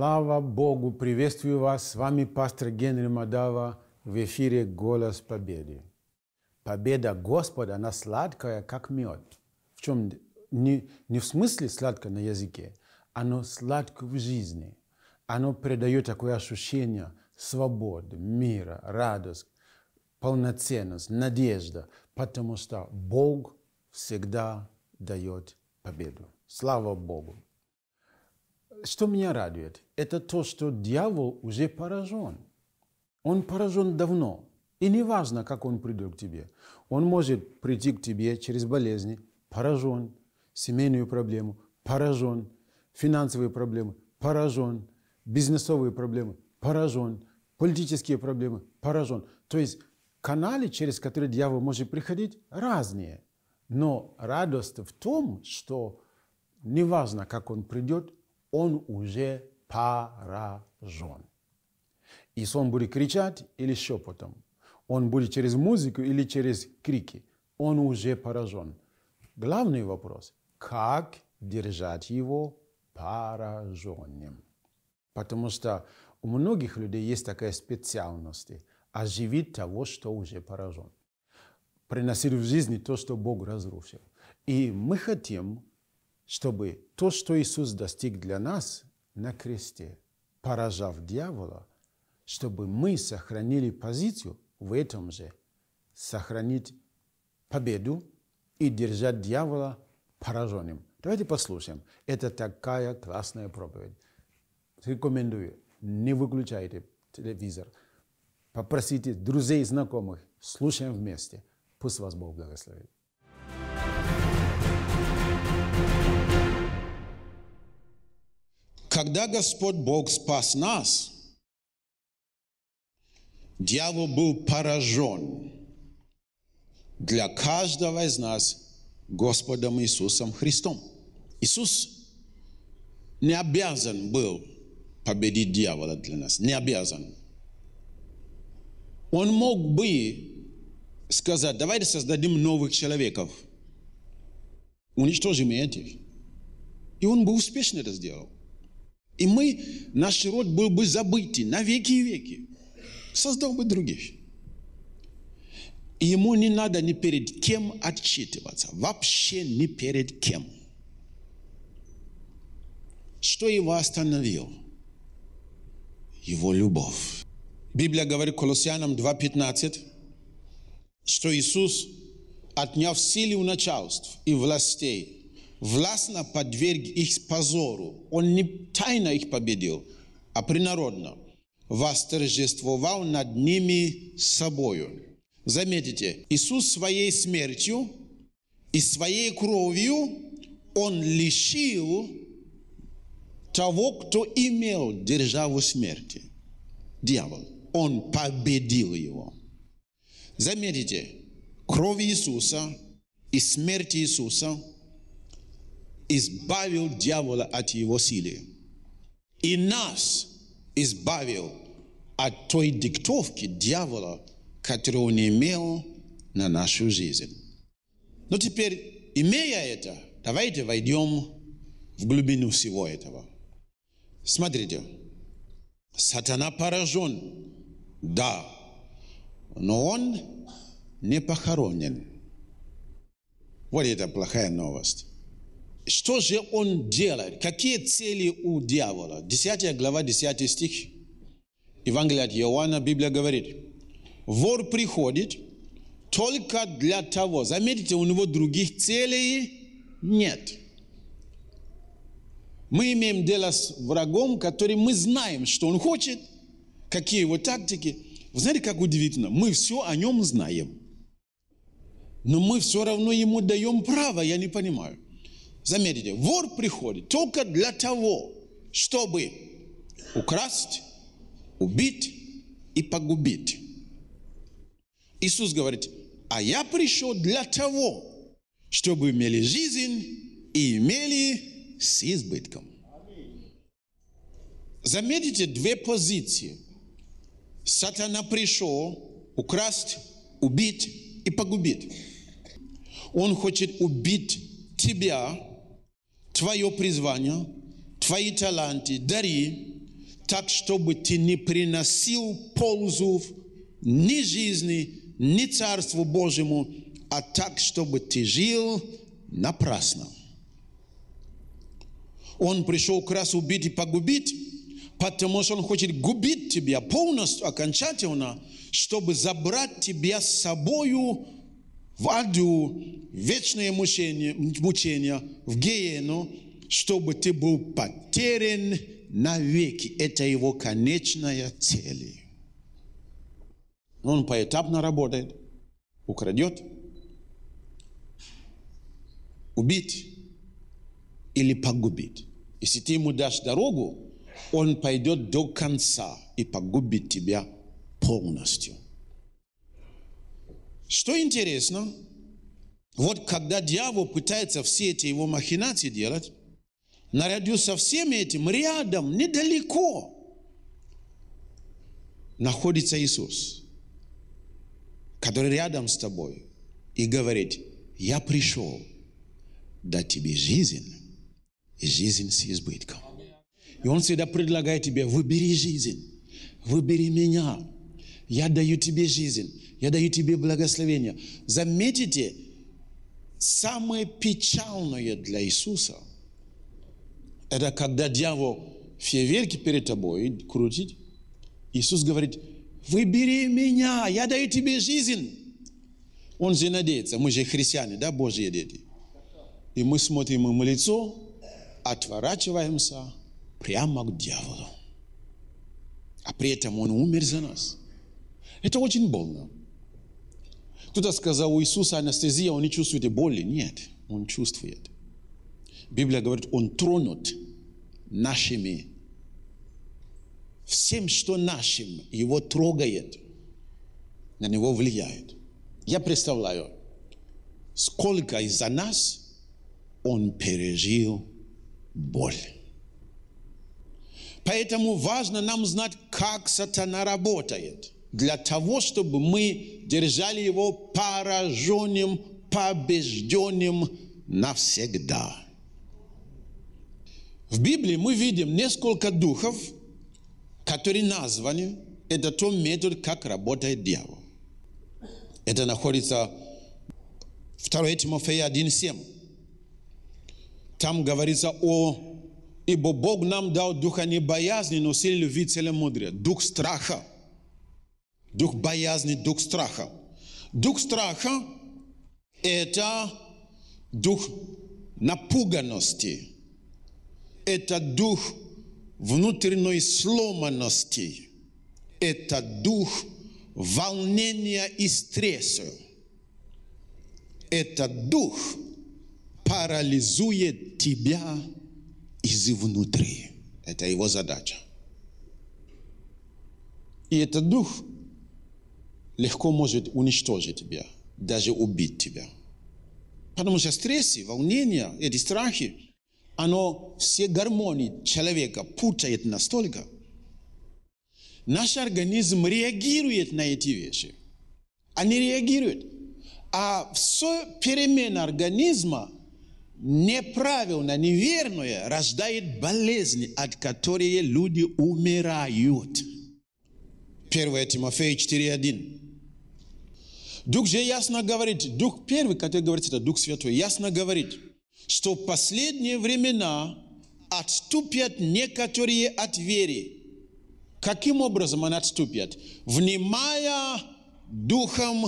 Слава Богу! Приветствую вас! С вами пастор Генри Мадава в эфире «Голос Победы». Победа Господа, она сладкая, как мед. В чем? Не, не в смысле сладкая на языке, оно сладко в жизни. Оно придает такое ощущение свободы, мира, радость, полноценность, надежда, потому что Бог всегда дает победу. Слава Богу! Что меня радует, это то, что дьявол уже поражен. Он поражен давно. И не важно, как он придет к тебе. Он может прийти к тебе через болезни, поражен, семейную проблему, поражен, финансовые проблемы, поражен, бизнесовые проблемы, поражен, политические проблемы, поражен. То есть каналы, через которые дьявол может приходить, разные. Но радость в том, что неважно, как он придет, он уже поражен. И он будет кричать или шепотом, он будет через музыку или через крики, он уже поражен. Главный вопрос – как держать его пораженным? Потому что у многих людей есть такая специальность – оживить того, что уже поражен. Приносить в жизни то, что Бог разрушил. И мы хотим чтобы то, что Иисус достиг для нас на кресте, поражав дьявола, чтобы мы сохранили позицию в этом же, сохранить победу и держать дьявола пораженным. Давайте послушаем. Это такая классная проповедь. Рекомендую. Не выключайте телевизор. Попросите друзей и знакомых. Слушаем вместе. Пусть вас Бог благословит. Когда Господь Бог спас нас, дьявол был поражен. Для каждого из нас Господом Иисусом Христом. Иисус не обязан был победить дьявола для нас. Не обязан. Он мог бы сказать, давайте создадим новых человеков. Уничтожим этих. И он бы успешно это сделал. И мы, наш род был бы забытый на веки и веки. Создал бы других. ему не надо ни перед кем отчитываться. Вообще ни перед кем. Что его остановило? Его любовь. Библия говорит Колоссянам 2.15, что Иисус, отняв силы у начальств и властей, властно подверг их позору. Он не тайно их победил, а принародно. Восторжествовал над ними собою. Заметите, Иисус своей смертью и своей кровью Он лишил того, кто имел державу смерти. Дьявол. Он победил его. Заметите, кровь Иисуса и смерть Иисуса – избавил дьявола от его силы. И нас избавил от той диктовки дьявола, которую он имел на нашу жизнь. Но теперь, имея это, давайте войдем в глубину всего этого. Смотрите, сатана поражен, да, но он не похоронен. Вот это плохая новость. Что же он делает? Какие цели у дьявола? 10 глава, 10 стих. Евангелие от Иоанна, Библия говорит, вор приходит только для того, заметите, у него других целей нет. Мы имеем дело с врагом, который мы знаем, что он хочет, какие его тактики. Вы знаете, как удивительно, мы все о нем знаем. Но мы все равно ему даем право, я не понимаю. Заметьте, вор приходит только для того, чтобы украсть, убить и погубить. Иисус говорит, а я пришел для того, чтобы имели жизнь и имели с избытком. Заметите две позиции. Сатана пришел украсть, убить и погубить. Он хочет убить тебя, твое призвание, твои таланты, дари, так, чтобы ты не приносил пользу ни жизни, ни Царству Божьему, а так, чтобы ты жил напрасно. Он пришел как раз убить и погубить, потому что он хочет губить тебя полностью, окончательно, чтобы забрать тебя с собою в аду, вечное мучение, мучение в гиену, чтобы ты был потерян навеки. Это его конечная цель. Он поэтапно работает, украдет, убить или погубить. Если ты ему дашь дорогу, он пойдет до конца и погубит тебя полностью. Что интересно, вот когда дьявол пытается все эти его махинации делать, наряду со всем этим рядом, недалеко, находится Иисус, который рядом с тобой и говорит, я пришел дать тебе жизнь, и жизнь с избытком. И Он всегда предлагает тебе, выбери жизнь, выбери меня, я даю тебе жизнь, я даю тебе благословение. Заметите, самое печальное для Иисуса – это когда дьявол фейерверки перед тобой крутит. Иисус говорит, выбери меня, я даю тебе жизнь. Он же надеется, мы же христиане, да, Божьи дети. И мы смотрим ему лицо, отворачиваемся прямо к дьяволу. А при этом он умер за нас – это очень больно. Кто-то сказал, у Иисуса анестезия, он не чувствует боли. Нет, он чувствует. Библия говорит, он тронут нашими. Всем, что нашим, его трогает, на него влияет. Я представляю, сколько из-за нас он пережил боль. Поэтому важно нам знать, как сатана работает – для того, чтобы мы держали его пораженным, побежденным навсегда. В Библии мы видим несколько духов, которые названы. Это тот метод, как работает дьявол. Это находится в 2 Тимофея 1.7. Там говорится о «Ибо Бог нам дал духа не боязни, но силы любви целомудрия, дух страха» дух боязни, дух страха. Дух страха – это дух напуганности, это дух внутренней сломанности, это дух волнения и стресса. это дух парализует тебя изнутри. Это его задача. И этот дух – легко может уничтожить тебя, даже убить тебя. Потому что стрессы, волнения, эти страхи, оно все гармонии человека путает настолько. Наш организм реагирует на эти вещи. Они реагируют. А все перемена организма неправильно, неверное рождает болезни, от которой люди умирают. 1 Тимофея 4.1 Дух же ясно говорит, Дух первый, который говорит, это Дух Святой, ясно говорит, что в последние времена отступят некоторые от веры. Каким образом они отступят? Внимая духом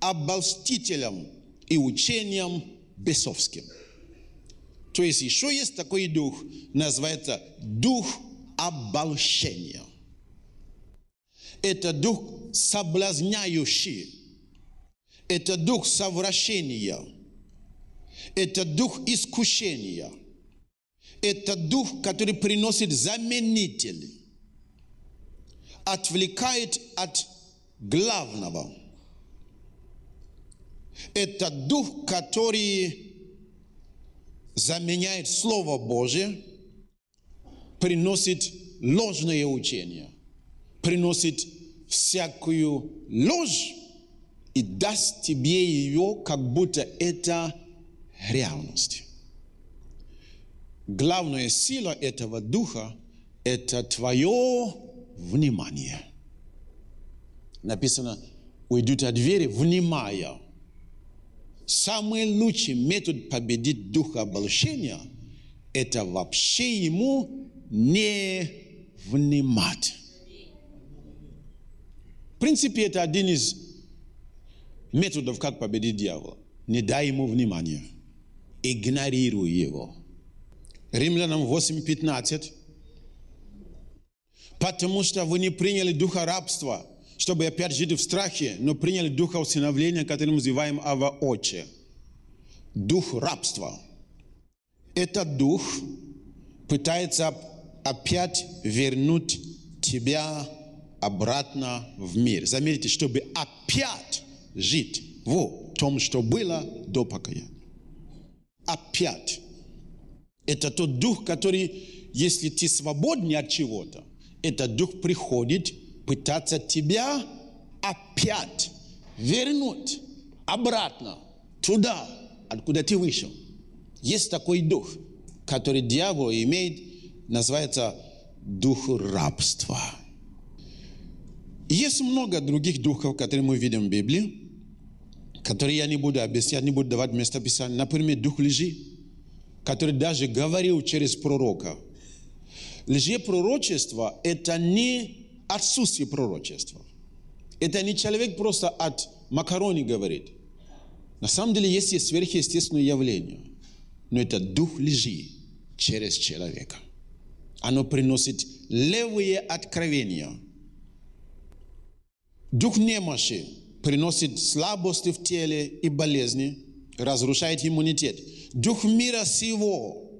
оболстителем и учением бесовским. То есть еще есть такой дух, называется дух обольщения. Это дух соблазняющий. Это дух совращения. Это дух искушения. Это дух, который приносит заменитель, Отвлекает от главного. Это дух, который заменяет Слово Божие, приносит ложное учение, приносит всякую ложь и даст тебе ее, как будто это реальность. Главная сила этого духа – это твое внимание. Написано, уйдут от двери, внимая. Самый лучший метод победить духа обольщения – это вообще ему не внимать. В принципе, это один из методов, как победить дьявола. Не дай ему внимания. Игнорируй его. Римлянам 8.15. Потому что вы не приняли духа рабства, чтобы опять жить в страхе, но приняли духа усыновления, который мы называем Ава Отче. Дух рабства. Этот дух пытается опять вернуть тебя обратно в мир. Заметьте, чтобы опять жить в том, что было до покаяния. Опять. Это тот дух, который, если ты свободнее от чего-то, этот дух приходит пытаться тебя опять вернуть обратно туда, откуда ты вышел. Есть такой дух, который дьявол имеет, называется дух рабства. Есть много других духов, которые мы видим в Библии который я не буду объяснять, не буду давать местописание. Например, дух лжи, который даже говорил через пророка. Лжепророчество – это не отсутствие пророчества. Это не человек просто от макарони говорит. На самом деле есть и сверхъестественное явление. Но это дух лжи через человека. Оно приносит левые откровения. Дух немощи приносит слабости в теле и болезни, разрушает иммунитет. Дух мира сего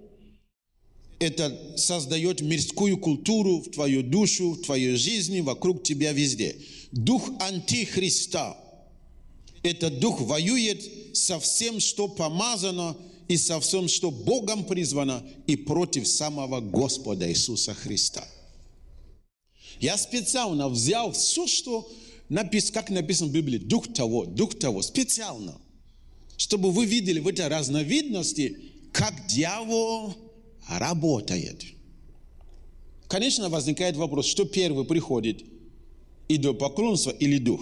– это создает мирскую культуру в твою душу, в твою жизнь, вокруг тебя везде. Дух антихриста – это дух воюет со всем, что помазано, и со всем, что Богом призвано, и против самого Господа Иисуса Христа. Я специально взял все, что напис, как написано в Библии, дух того, дух того, специально, чтобы вы видели в этой разновидности, как дьявол работает. Конечно, возникает вопрос, что первый приходит, и до поклонства или дух.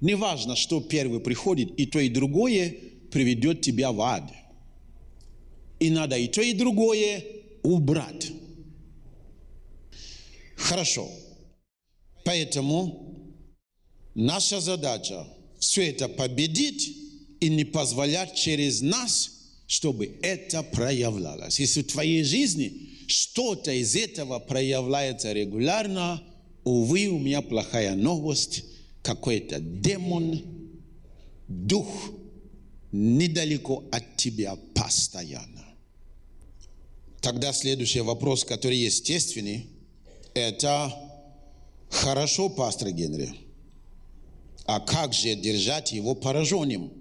Неважно, что первый приходит, и то, и другое приведет тебя в ад. И надо и то, и другое убрать. Хорошо. Поэтому Наша задача все это победить и не позволять через нас, чтобы это проявлялось. Если в твоей жизни что-то из этого проявляется регулярно, увы, у меня плохая новость, какой-то демон, дух недалеко от тебя постоянно. Тогда следующий вопрос, который естественный, это хорошо, пастор Генри, а как же держать его пораженным?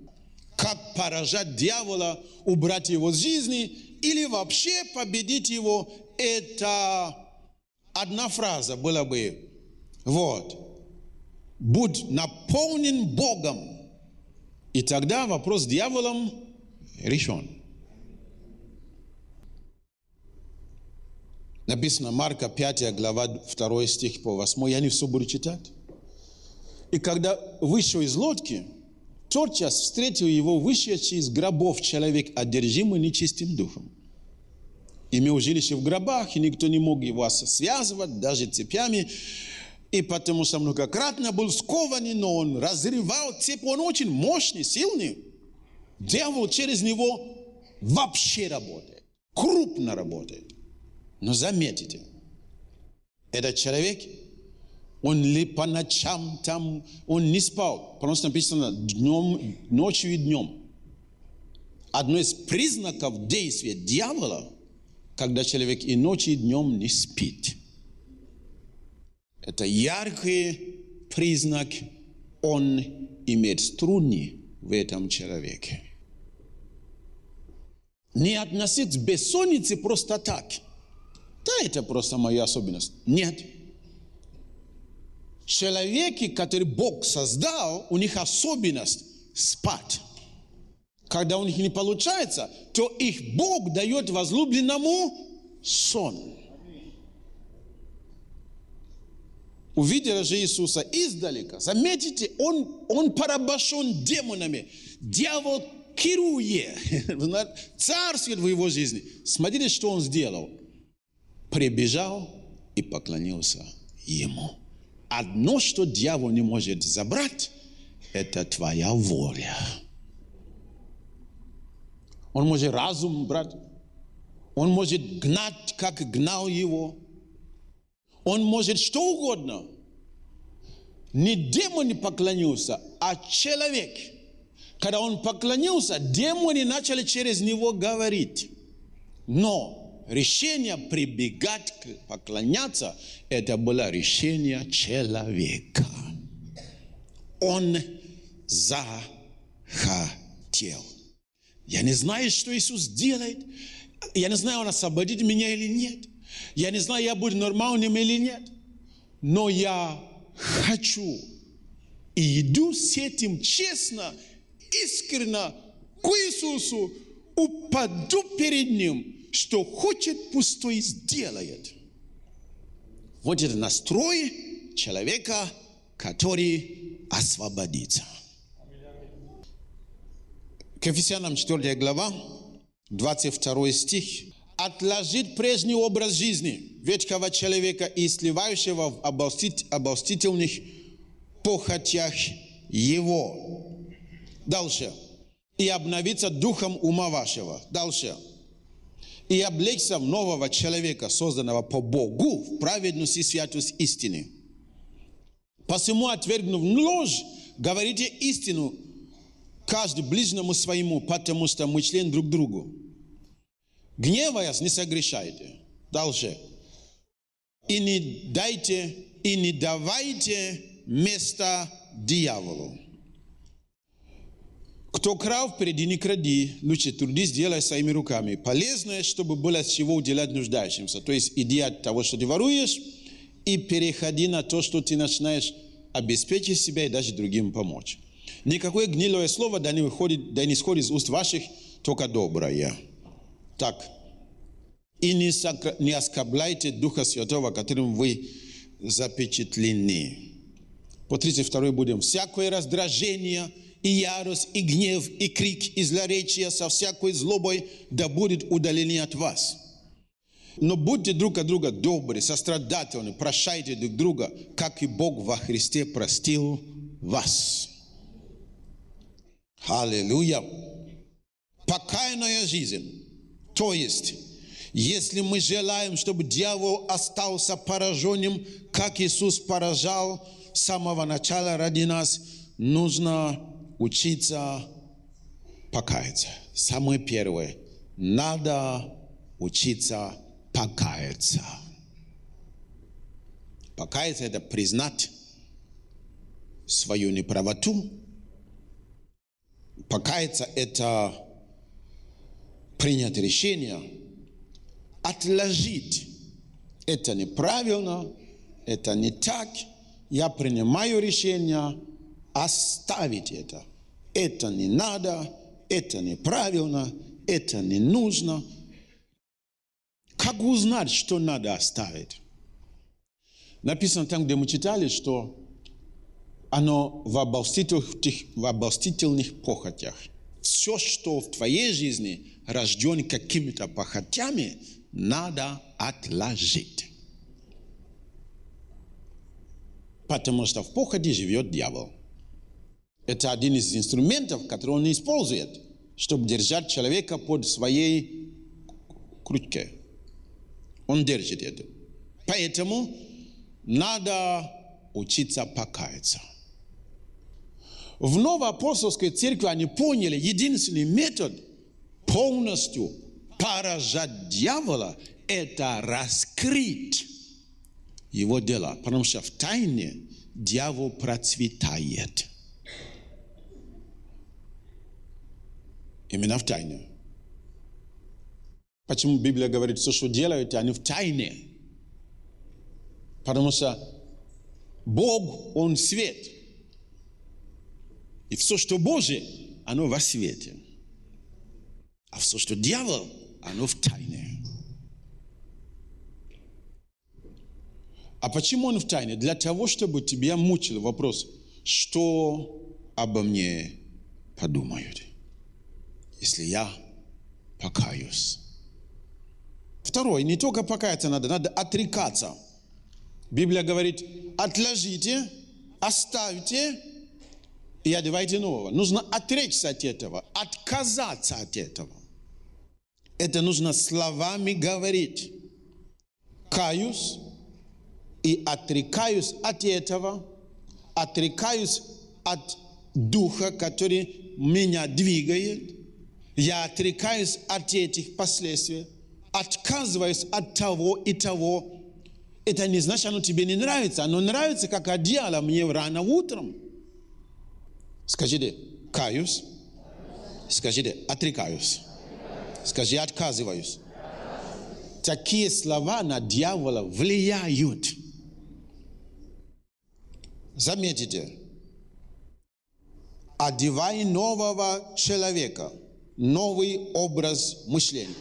Как поражать дьявола, убрать его с жизни или вообще победить его? Это одна фраза была бы. Вот. Будь наполнен Богом. И тогда вопрос с дьяволом решен. Написано Марка 5 глава 2 стих по 8. Я не все буду читать. И когда вышел из лодки, тотчас встретил его вышедший из гробов человек, одержимый нечистым духом. Имел жилище в гробах, и никто не мог его связывать, даже цепями. И потому что многократно был скован, но он разрывал цепь. Он очень мощный, сильный. Дьявол через него вообще работает. Крупно работает. Но заметите, этот человек он по ночам там, он не спал. Потому что написано днем, ночью и днем. Одно из признаков действия дьявола, когда человек и ночью, и днем не спит. Это яркий признак, он имеет струни в этом человеке. Не относиться к бессоннице просто так. Да, это просто моя особенность. Нет. Человеки, которые Бог создал, у них особенность спать. Когда у них не получается, то их Бог дает возлюбленному сон. Увидели же Иисуса издалека. Заметите, он, он порабощен демонами. Дьявол кируе, царствует в его жизни. Смотрите, что он сделал. Прибежал и поклонился ему. Одно, что дьявол не может забрать, это твоя воля. Он может разум брать, он может гнать, как гнал его. Он может что угодно. Не демон не поклонился, а человек. Когда он поклонился, демоны начали через него говорить. Но решение прибегать, поклоняться, это было решение человека. Он захотел. Я не знаю, что Иисус делает. Я не знаю, Он освободит меня или нет. Я не знаю, я буду нормальным или нет. Но я хочу и иду с этим честно, искренно к Иисусу, упаду перед Ним – что хочет, пусть и сделает. Вот это настрой человека, который освободится. К Ефесянам 4 глава, 22 стих. «Отложить прежний образ жизни ветхого человека и сливающего в обольстит, обольстительных похотях его». Дальше. «И обновиться духом ума вашего». Дальше и облечься в нового человека, созданного по Богу, в праведность и святость истины. Посему, отвергнув ложь, говорите истину каждый ближнему своему, потому что мы член друг другу. Гневаясь, не согрешайте. Дальше. И не дайте, и не давайте места дьяволу. Кто крал, впереди не кради, лучше трудись, делай своими руками. Полезное, чтобы было с чего уделять нуждающимся. То есть иди от того, что ты воруешь, и переходи на то, что ты начинаешь обеспечить себя и даже другим помочь. Никакое гнилое слово да не, выходит, да не сходит из уст ваших, только доброе. Так. И не, сокра... не оскорбляйте Духа Святого, которым вы запечатлены. По 32 будем. Всякое раздражение – и ярость, и гнев, и крик, и злоречие со всякой злобой, да будет удаление от вас. Но будьте друг от друга добры, сострадательны, прощайте друг друга, как и Бог во Христе простил вас. Аллилуйя! Покаянная жизнь. То есть, если мы желаем, чтобы дьявол остался пораженным, как Иисус поражал с самого начала ради нас, нужно учиться покаяться. Самое первое. Надо учиться покаяться. Покаяться – это признать свою неправоту. Покаяться – это принять решение отложить. Это неправильно, это не так. Я принимаю решение оставить это это не надо, это неправильно, это не нужно. Как узнать, что надо оставить? Написано там, где мы читали, что оно в обольстительных, в обольстительных похотях. Все, что в твоей жизни рожден какими-то похотями, надо отложить. Потому что в походе живет дьявол. Это один из инструментов, который он использует, чтобы держать человека под своей крючкой. Он держит это. Поэтому надо учиться покаяться. В новоапостольской церкви они поняли единственный метод полностью поражать дьявола – это раскрыть его дела. Потому что в тайне дьявол процветает. именно в тайне. Почему Библия говорит, все, что делаете, они а в тайне? Потому что Бог, Он свет. И все, что Божие, оно во свете. А все, что дьявол, оно в тайне. А почему он в тайне? Для того, чтобы тебя мучил вопрос, что обо мне подумают если я покаюсь. Второе, не только покаяться надо, надо отрекаться. Библия говорит, отложите, оставьте и одевайте нового. Нужно отречься от этого, отказаться от этого. Это нужно словами говорить. Каюсь и отрекаюсь от этого, отрекаюсь от духа, который меня двигает, я отрекаюсь от этих последствий, отказываюсь от того и того. Это не значит, оно тебе не нравится. Оно нравится, как одеяло мне рано утром. Скажите, каюсь. Скажите, отрекаюсь. Скажи, отказываюсь. Такие слова на дьявола влияют. Заметите, одевай нового человека – новый образ мышления.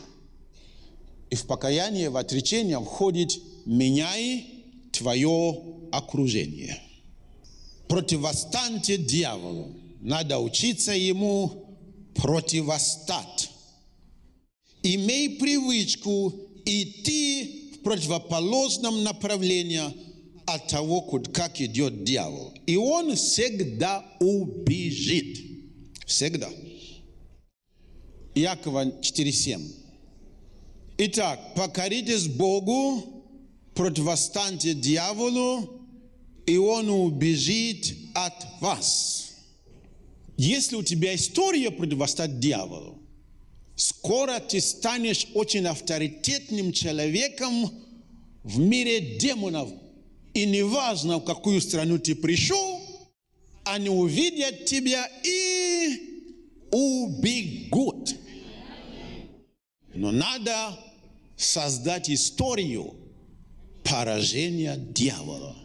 И в покаяние, в отречение входит «меняй твое окружение». Противостаньте дьяволу. Надо учиться ему противостать. Имей привычку идти в противоположном направлении от того, как идет дьявол. И он всегда убежит. Всегда. Иакова 4.7. Итак, покоритесь Богу, противостаньте дьяволу, и он убежит от вас. Если у тебя история противостать дьяволу, скоро ты станешь очень авторитетным человеком в мире демонов. И неважно, в какую страну ты пришел, они увидят тебя и убегут. Но надо создать историю поражения дьявола.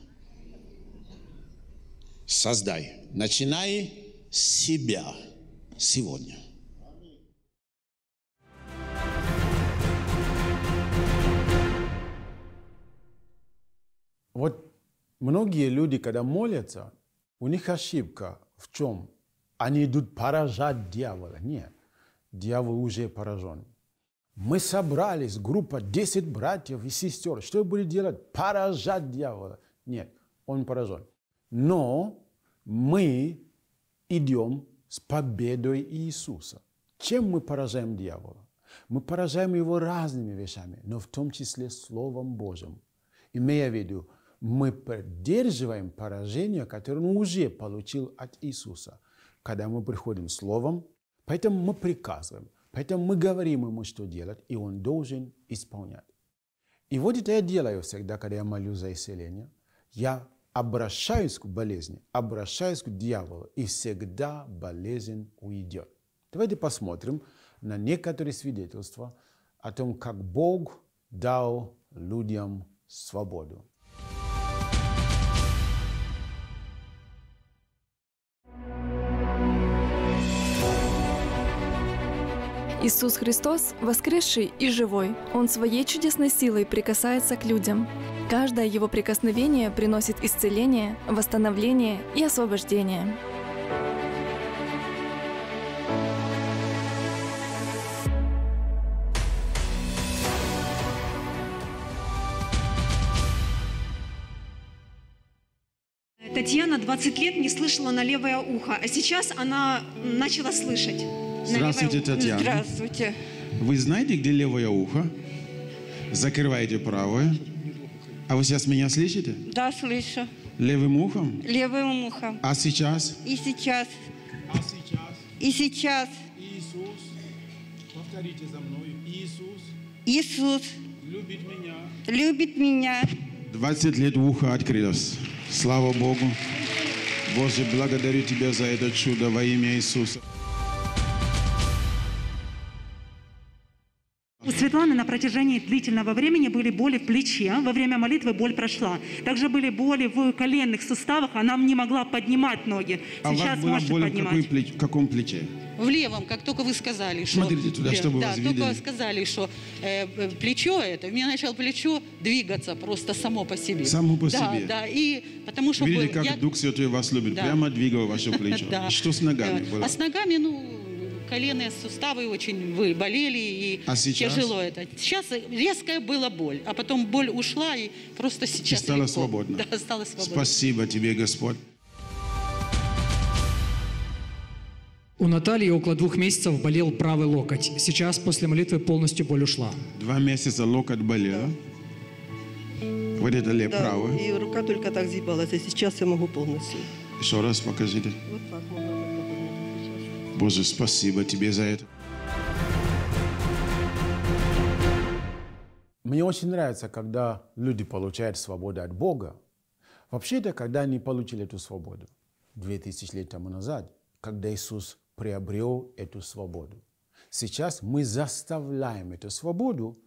Создай. Начинай с себя сегодня. Вот многие люди, когда молятся, у них ошибка в чем? Они идут поражать дьявола. Нет, дьявол уже поражен. Мы собрались, группа 10 братьев и сестер. Что были делать? Поражать дьявола. Нет, он поражен. Но мы идем с победой Иисуса. Чем мы поражаем дьявола? Мы поражаем его разными вещами, но в том числе Словом Божьим. Имея в виду, мы поддерживаем поражение, которое он уже получил от Иисуса, когда мы приходим Словом. Поэтому мы приказываем – Поэтому мы говорим ему, что делать, и он должен исполнять. И вот это я делаю всегда, когда я молю за исцеление. Я обращаюсь к болезни, обращаюсь к дьяволу, и всегда болезнь уйдет. Давайте посмотрим на некоторые свидетельства о том, как Бог дал людям свободу. Иисус Христос – воскресший и живой. Он своей чудесной силой прикасается к людям. Каждое его прикосновение приносит исцеление, восстановление и освобождение. Татьяна 20 лет не слышала на левое ухо, а сейчас она начала слышать. Здравствуйте, Татьяна. Здравствуйте. Вы знаете, где левое ухо? Закрываете правое. А вы сейчас меня слышите? Да, слышу. Левым ухом? Левым ухом. А сейчас? И сейчас. А сейчас? И сейчас. Иисус. Повторите за мной. Иисус. Иисус. Любит меня. Любит меня. 20 лет ухо открылось. Слава Богу. Боже, благодарю Тебя за это чудо во имя Иисуса. У Светланы на протяжении длительного времени были боли в плече. Во время молитвы боль прошла. Также были боли в коленных суставах. Она не могла поднимать ноги. А Сейчас у вас может боль поднимать. В, плеч, в каком плече? В левом, как только вы сказали, что... Смотрите туда, чтобы да, вас видели. только сказали, что э, э, плечо это, у меня начало плечо двигаться просто само по себе. Само по да, себе. Да, да. и потому что... Видели, как я... Дух Святой вас любит, да. прямо двигал ваше плечо. да. Что с ногами А с ногами, ну, колено, суставы очень вы болели и а тяжело это. Сейчас резкая была боль, а потом боль ушла и просто сейчас и стало свободно. Да, стало свободно. Спасибо тебе, Господь. У Натальи около двух месяцев болел правый локоть. Сейчас после молитвы полностью боль ушла. Два месяца локоть болел. Да. Вот это лев да, правый. И рука только так зибалась, а сейчас я могу полностью. Еще раз покажите. Вот так могу. Боже, спасибо тебе за это. Мне очень нравится, когда люди получают свободу от Бога. Вообще-то, когда они получили эту свободу, две тысячи лет тому назад, когда Иисус приобрел эту свободу. Сейчас мы заставляем эту свободу,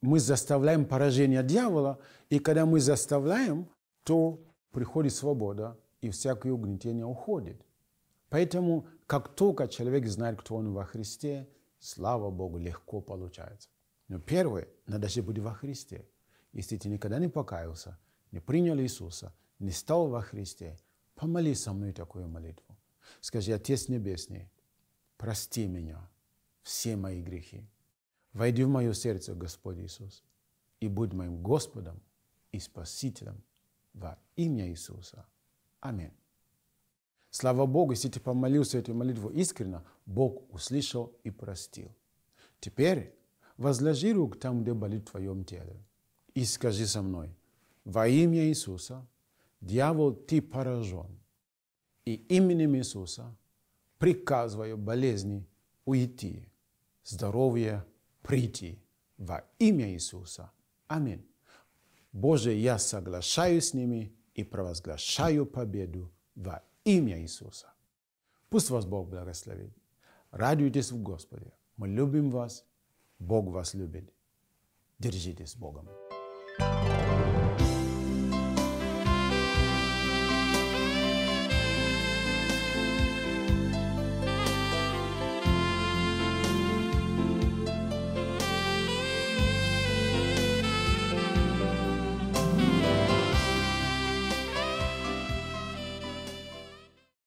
мы заставляем поражение дьявола, и когда мы заставляем, то приходит свобода, и всякое угнетение уходит. Поэтому, как только человек знает, кто он во Христе, слава Богу, легко получается. Но первое, надо же быть во Христе. Если ты никогда не покаялся, не принял Иисуса, не стал во Христе, помоли со мной такую молитву. Скажи, Отец Небесный, прости меня, все мои грехи. Войди в мое сердце, Господь Иисус, и будь моим Господом и Спасителем во имя Иисуса. Аминь. Слава Богу, если ты помолился эту молитву искренно, Бог услышал и простил. Теперь возложи руку там, где болит в твоем теле, и скажи со мной, во имя Иисуса, дьявол, ты поражен, и именем Иисуса приказываю болезни уйти, здоровье прийти во имя Иисуса. Аминь. Боже, я соглашаюсь с ними и провозглашаю победу во имя Иисуса. Пусть вас Бог благословит. Радуйтесь в Господе. Мы любим вас. Бог вас любит. Держитесь Богом.